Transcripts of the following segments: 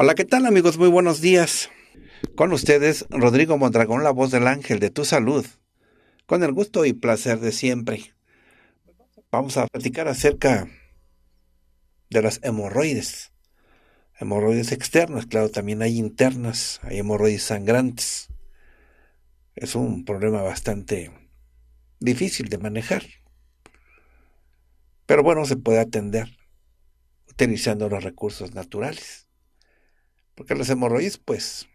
Hola, ¿qué tal amigos? Muy buenos días. Con ustedes, Rodrigo Mondragón, la voz del ángel de tu salud, con el gusto y placer de siempre. Vamos a platicar acerca de las hemorroides. Hemorroides externas, claro, también hay internas, hay hemorroides sangrantes. Es un problema bastante difícil de manejar. Pero bueno, se puede atender utilizando los recursos naturales. Porque las hemorroides, pues,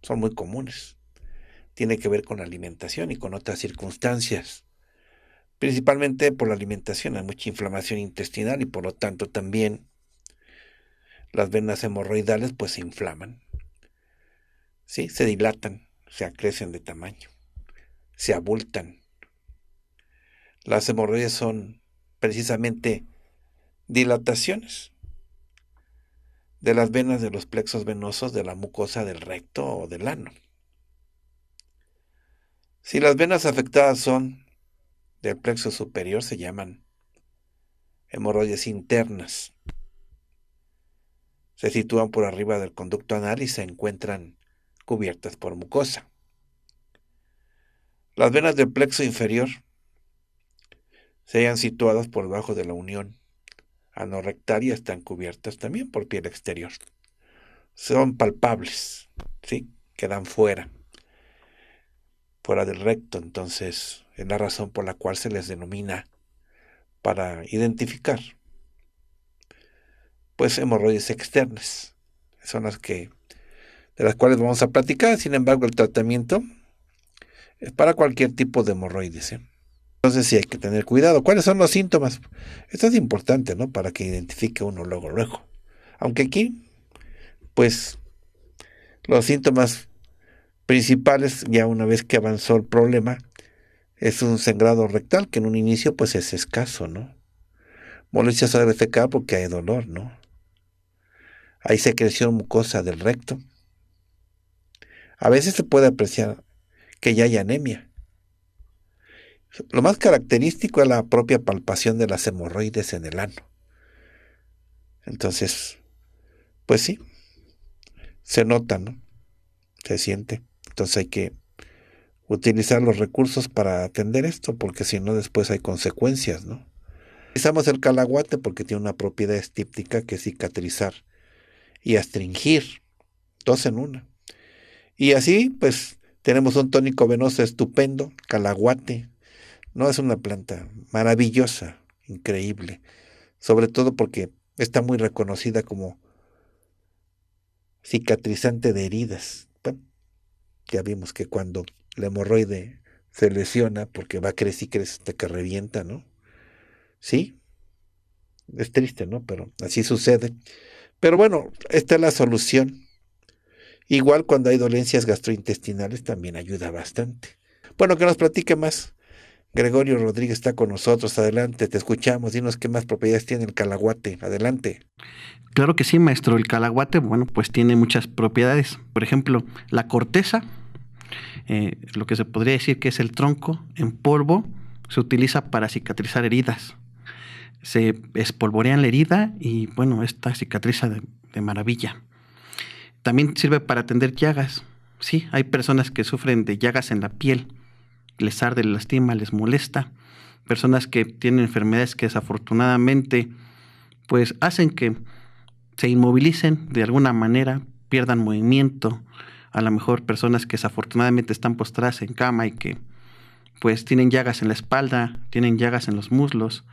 son muy comunes. Tiene que ver con la alimentación y con otras circunstancias. Principalmente por la alimentación, hay mucha inflamación intestinal y por lo tanto también las venas hemorroidales pues se inflaman. ¿Sí? Se dilatan, se acrecen de tamaño, se abultan. Las hemorroides son precisamente dilataciones de las venas de los plexos venosos de la mucosa del recto o del ano. Si las venas afectadas son del plexo superior, se llaman hemorroides internas. Se sitúan por arriba del conducto anal y se encuentran cubiertas por mucosa. Las venas del plexo inferior se hallan situadas por debajo de la unión anorrectaria están cubiertas también por piel exterior. Son palpables, ¿sí? Quedan fuera, fuera del recto. Entonces, es la razón por la cual se les denomina para identificar. Pues hemorroides externas son las que de las cuales vamos a platicar. Sin embargo, el tratamiento es para cualquier tipo de hemorroides. ¿eh? Entonces si hay que tener cuidado. ¿Cuáles son los síntomas? Esto es importante, ¿no? Para que identifique uno luego, luego. Aunque aquí, pues, los síntomas principales, ya una vez que avanzó el problema, es un sangrado rectal que en un inicio pues es escaso, ¿no? Molestias al defecar porque hay dolor, ¿no? Hay secreción mucosa del recto. A veces se puede apreciar que ya hay anemia. Lo más característico es la propia palpación de las hemorroides en el ano. Entonces, pues sí, se nota, ¿no? Se siente. Entonces hay que utilizar los recursos para atender esto, porque si no después hay consecuencias, ¿no? Utilizamos el calaguate porque tiene una propiedad estíptica que es cicatrizar y astringir, dos en una. Y así, pues, tenemos un tónico venoso estupendo, calaguate, no, es una planta maravillosa, increíble. Sobre todo porque está muy reconocida como cicatrizante de heridas. ya vimos que cuando la hemorroide se lesiona porque va a crecer y crece hasta que revienta, ¿no? Sí, es triste, ¿no? Pero así sucede. Pero bueno, esta es la solución. Igual cuando hay dolencias gastrointestinales también ayuda bastante. Bueno, que nos platique más. Gregorio Rodríguez está con nosotros. Adelante, te escuchamos. Dinos qué más propiedades tiene el calaguate. Adelante. Claro que sí, maestro. El calaguate, bueno, pues tiene muchas propiedades. Por ejemplo, la corteza, eh, lo que se podría decir que es el tronco en polvo, se utiliza para cicatrizar heridas. Se espolvorean la herida y, bueno, esta cicatriza de, de maravilla. También sirve para atender llagas. Sí, hay personas que sufren de llagas en la piel les arde, la lastima, les molesta. Personas que tienen enfermedades que desafortunadamente pues hacen que se inmovilicen de alguna manera, pierdan movimiento. A lo mejor personas que desafortunadamente están postradas en cama y que pues tienen llagas en la espalda, tienen llagas en los muslos,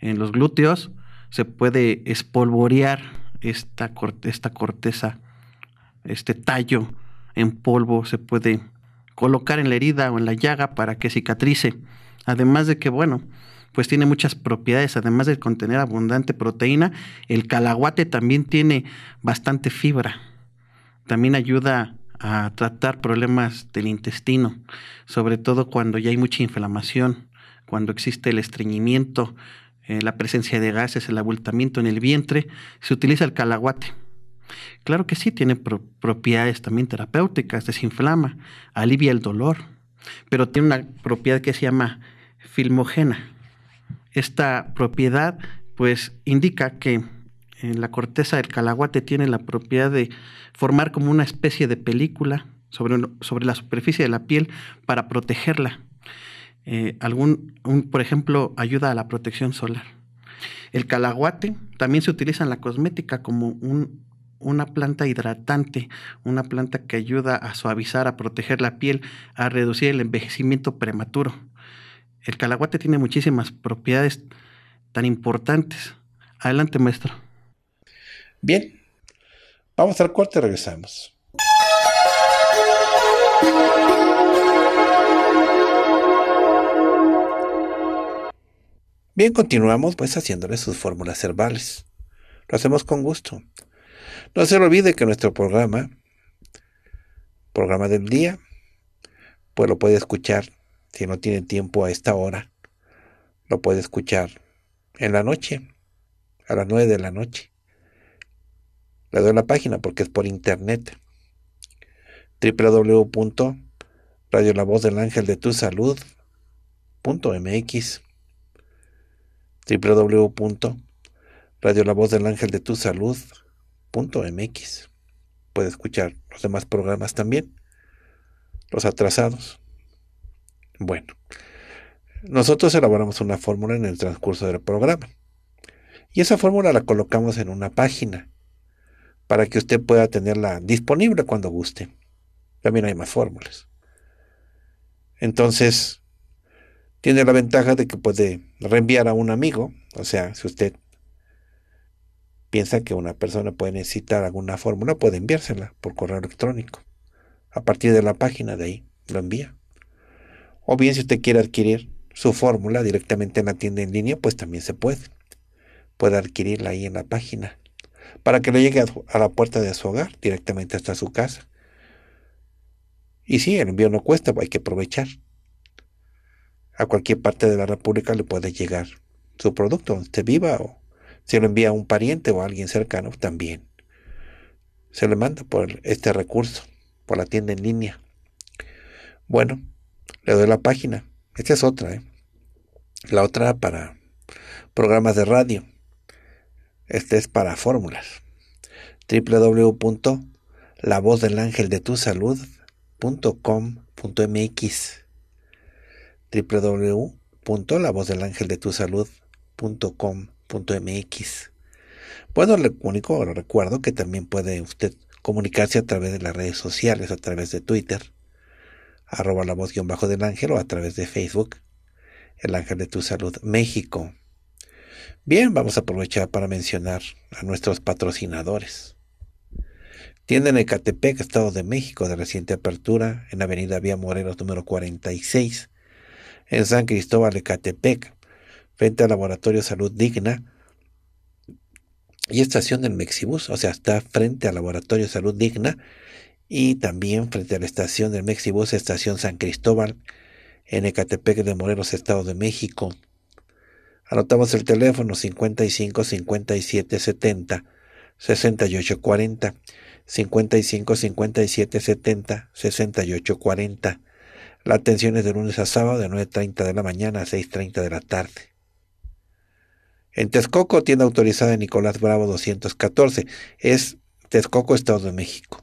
en los glúteos, se puede espolvorear esta, esta corteza, este tallo en polvo, se puede colocar en la herida o en la llaga para que cicatrice. Además de que, bueno, pues tiene muchas propiedades, además de contener abundante proteína, el calaguate también tiene bastante fibra. También ayuda a tratar problemas del intestino, sobre todo cuando ya hay mucha inflamación, cuando existe el estreñimiento, eh, la presencia de gases, el abultamiento en el vientre, se utiliza el calaguate. Claro que sí, tiene propiedades también terapéuticas, desinflama, alivia el dolor, pero tiene una propiedad que se llama filmogena. Esta propiedad pues indica que en la corteza del calaguate tiene la propiedad de formar como una especie de película sobre, sobre la superficie de la piel para protegerla. Eh, por ejemplo, ayuda a la protección solar. El calaguate también se utiliza en la cosmética como un una planta hidratante, una planta que ayuda a suavizar, a proteger la piel, a reducir el envejecimiento prematuro. El calaguate tiene muchísimas propiedades tan importantes. Adelante, maestro. Bien, vamos al corte y regresamos. Bien, continuamos pues haciéndole sus fórmulas herbales. Lo hacemos con gusto. No se lo olvide que nuestro programa, programa del día, pues lo puede escuchar, si no tiene tiempo a esta hora, lo puede escuchar en la noche, a las nueve de la noche. Le doy la página porque es por internet. www.radio la del ángel de tu saludmx la voz del ángel de tu salud .mx Puede escuchar los demás programas también, los atrasados. Bueno, nosotros elaboramos una fórmula en el transcurso del programa y esa fórmula la colocamos en una página para que usted pueda tenerla disponible cuando guste. También hay más fórmulas. Entonces, tiene la ventaja de que puede reenviar a un amigo, o sea, si usted piensa que una persona puede necesitar alguna fórmula, puede enviársela por correo electrónico. A partir de la página de ahí lo envía. O bien si usted quiere adquirir su fórmula directamente en la tienda en línea, pues también se puede. Puede adquirirla ahí en la página para que le llegue a la puerta de su hogar, directamente hasta su casa. Y sí, el envío no cuesta, hay que aprovechar. A cualquier parte de la República le puede llegar su producto, donde usted viva o si lo envía a un pariente o a alguien cercano también. Se le manda por este recurso, por la tienda en línea. Bueno, le doy la página. Esta es otra, ¿eh? La otra para programas de radio. Este es para fórmulas. www.lavozdelangeldetusalud.com.mx www.lavozdelangeldetusalud.com .mx. Bueno, le único recuerdo que también puede usted comunicarse a través de las redes sociales, a través de Twitter, arroba la voz guión bajo del ángel o a través de Facebook, el ángel de tu salud México. Bien, vamos a aprovechar para mencionar a nuestros patrocinadores. Tienda en Ecatepec, Estado de México, de reciente apertura, en Avenida Vía Morelos número 46, en San Cristóbal, Ecatepec, frente al Laboratorio Salud Digna y estación del Mexibus, o sea, está frente al Laboratorio Salud Digna y también frente a la estación del Mexibus, estación San Cristóbal, en Ecatepec de Morelos, Estado de México. Anotamos el teléfono 55 57 70 68 40. 55 57 70 68 40. La atención es de lunes a sábado de 9.30 de la mañana a 6.30 de la tarde. En Texcoco, tienda autorizada de Nicolás Bravo 214. Es Texcoco, Estado de México.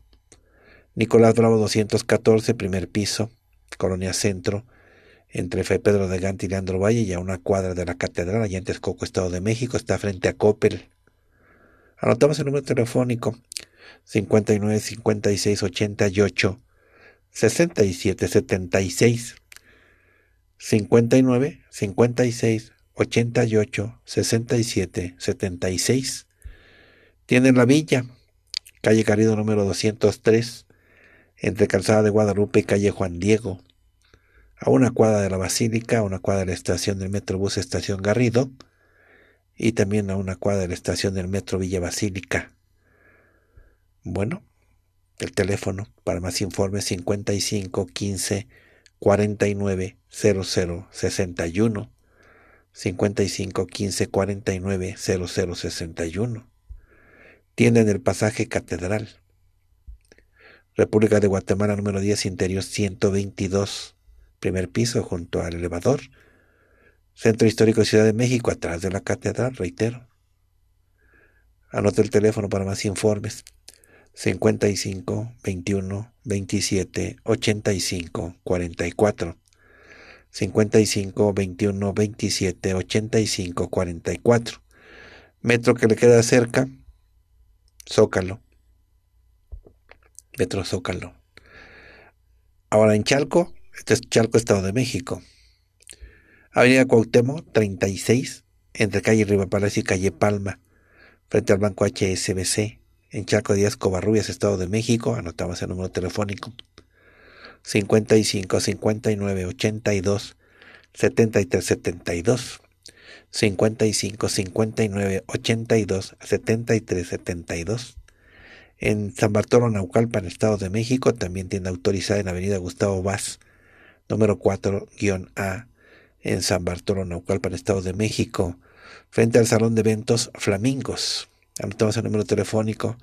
Nicolás Bravo 214, primer piso, Colonia Centro, entre Fe Pedro de Gante y Leandro Valle y a una cuadra de la Catedral, allá en Texcoco, Estado de México. Está frente a Coppel. Anotamos el número telefónico 59 56 88 67 76 59 56 88 67 76. Tienen la villa, calle Garrido número 203, entre Calzada de Guadalupe y calle Juan Diego, a una cuadra de la Basílica, a una cuadra de la estación del Metrobús Estación Garrido y también a una cuadra de la estación del Metro Villa Basílica. Bueno, el teléfono para más informes 55 15 49 00 61 55 15 49 0061. Tienda en el pasaje Catedral. República de Guatemala número 10, interior 122, primer piso junto al elevador. Centro Histórico de Ciudad de México, atrás de la catedral, reitero. anote el teléfono para más informes. 55 21 27 85 44. 55 21 27 85 44. Metro que le queda cerca, Zócalo. Metro Zócalo. Ahora en Chalco, este es Chalco, Estado de México. Avenida Cuauhtémoc, 36, entre calle Rivapalacio y calle Palma, frente al banco HSBC, en Chalco Díaz Covarrubias, Estado de México. Anotamos el número telefónico 55 59 82 73 72 55 59 82 73 72 en San Bartolo Naucalpan, Estado de México, también tiene autorizada en Avenida Gustavo Vaz, número 4-A, en San Bartolo Naucalpan, Estado de México, frente al Salón de Eventos Flamingos. Anotamos el número telefónico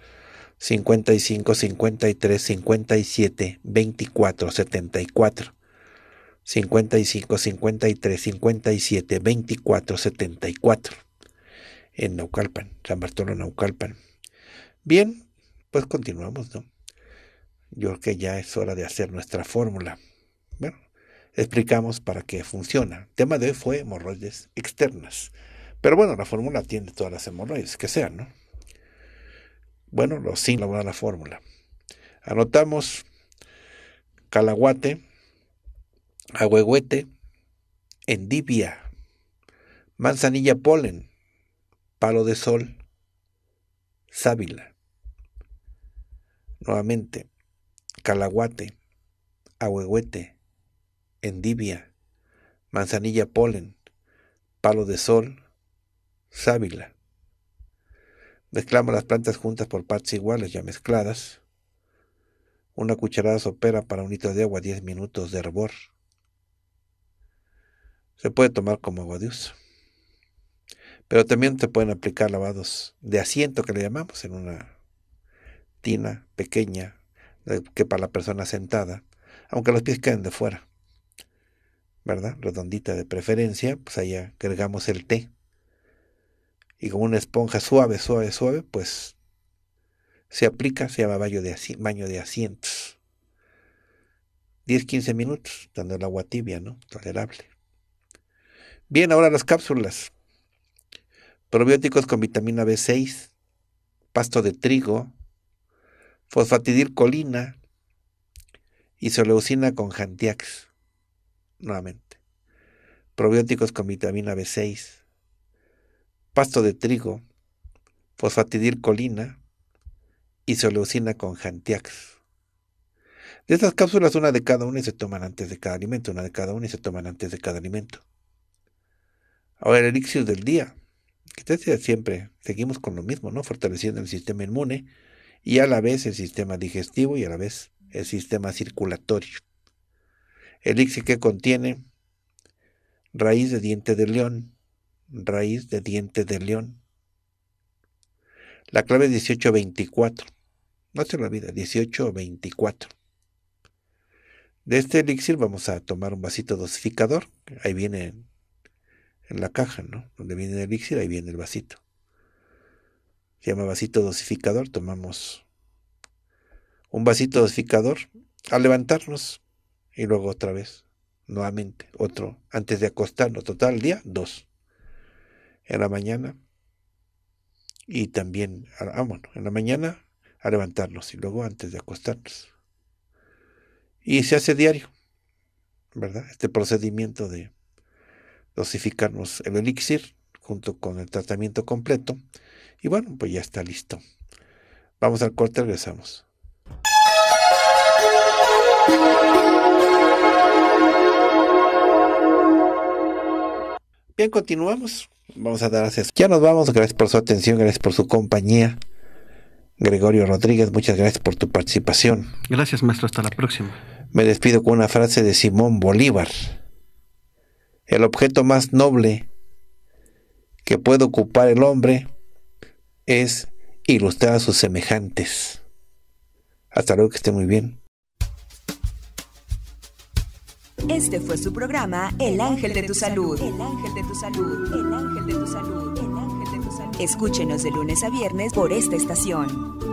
55 53 57 24 74. 55 53 57 24 74 en Naucalpan, San Bartolo Naucalpan. Bien, pues continuamos, ¿no? Yo creo que ya es hora de hacer nuestra fórmula. Bueno, explicamos para qué funciona. El tema de hoy fue hemorroides externas. Pero bueno, la fórmula tiene todas las hemorroides que sean, ¿no? Bueno, los cinco la fórmula. Anotamos Calaguate, ahuehuete, endivia, manzanilla polen, palo de sol, sábila. Nuevamente, calaguate, ahuehuete, endivia, manzanilla polen, palo de sol, sábila. Mezclamos las plantas juntas por partes iguales ya mezcladas. Una cucharada sopera para un litro de agua, 10 minutos de hervor. Se puede tomar como agua de uso. Pero también se pueden aplicar lavados de asiento que le llamamos en una tina pequeña eh, que para la persona sentada, aunque los pies queden de fuera. ¿Verdad? Redondita de preferencia, pues ahí agregamos el té y como una esponja suave, suave, suave, pues se aplica, se llama baño de, asientos. 10, 15 minutos, dando el agua tibia, ¿no? Tolerable. Bien, ahora las cápsulas. Probióticos con vitamina B6, pasto de trigo, fosfatidilcolina y soleucina con Jantiax. Nuevamente. Probióticos con vitamina B6, pasto de trigo, fosfatidilcolina y solucina con Jantiax. De estas cápsulas, una de cada una y se toman antes de cada alimento, una de cada una y se toman antes de cada alimento. Ahora, el elixir del día. Que te siempre, seguimos con lo mismo, ¿no? Fortaleciendo el sistema inmune y a la vez el sistema digestivo y a la vez el sistema circulatorio. Elixir que contiene raíz de diente de león, raíz de diente de león. La clave 1824. No se lo olvida, 1824. De este elixir vamos a tomar un vasito dosificador. Ahí viene en la caja, ¿no? Donde viene el elixir, ahí viene el vasito. Se llama vasito dosificador. Tomamos un vasito dosificador al levantarnos y luego otra vez, nuevamente, otro antes de acostarnos. Total día, dos en la mañana y también, ah, ah en la mañana a levantarnos y luego antes de acostarnos. Y se hace diario, ¿verdad? Este procedimiento de dosificarnos el elixir junto con el tratamiento completo. Y bueno, pues ya está listo. Vamos al corte, regresamos. Bien, continuamos. Vamos a dar gracias. Ya nos vamos. Gracias por su atención. Gracias por su compañía. Gregorio Rodríguez, muchas gracias por tu participación. Gracias, maestro. Hasta la próxima. Me despido con una frase de Simón Bolívar. El objeto más noble que puede ocupar el hombre es ilustrar a sus semejantes. Hasta luego, que esté muy bien. Este fue su programa El Ángel de tu Salud. El Ángel de tu Salud. El Escúchenos de lunes a viernes por esta estación.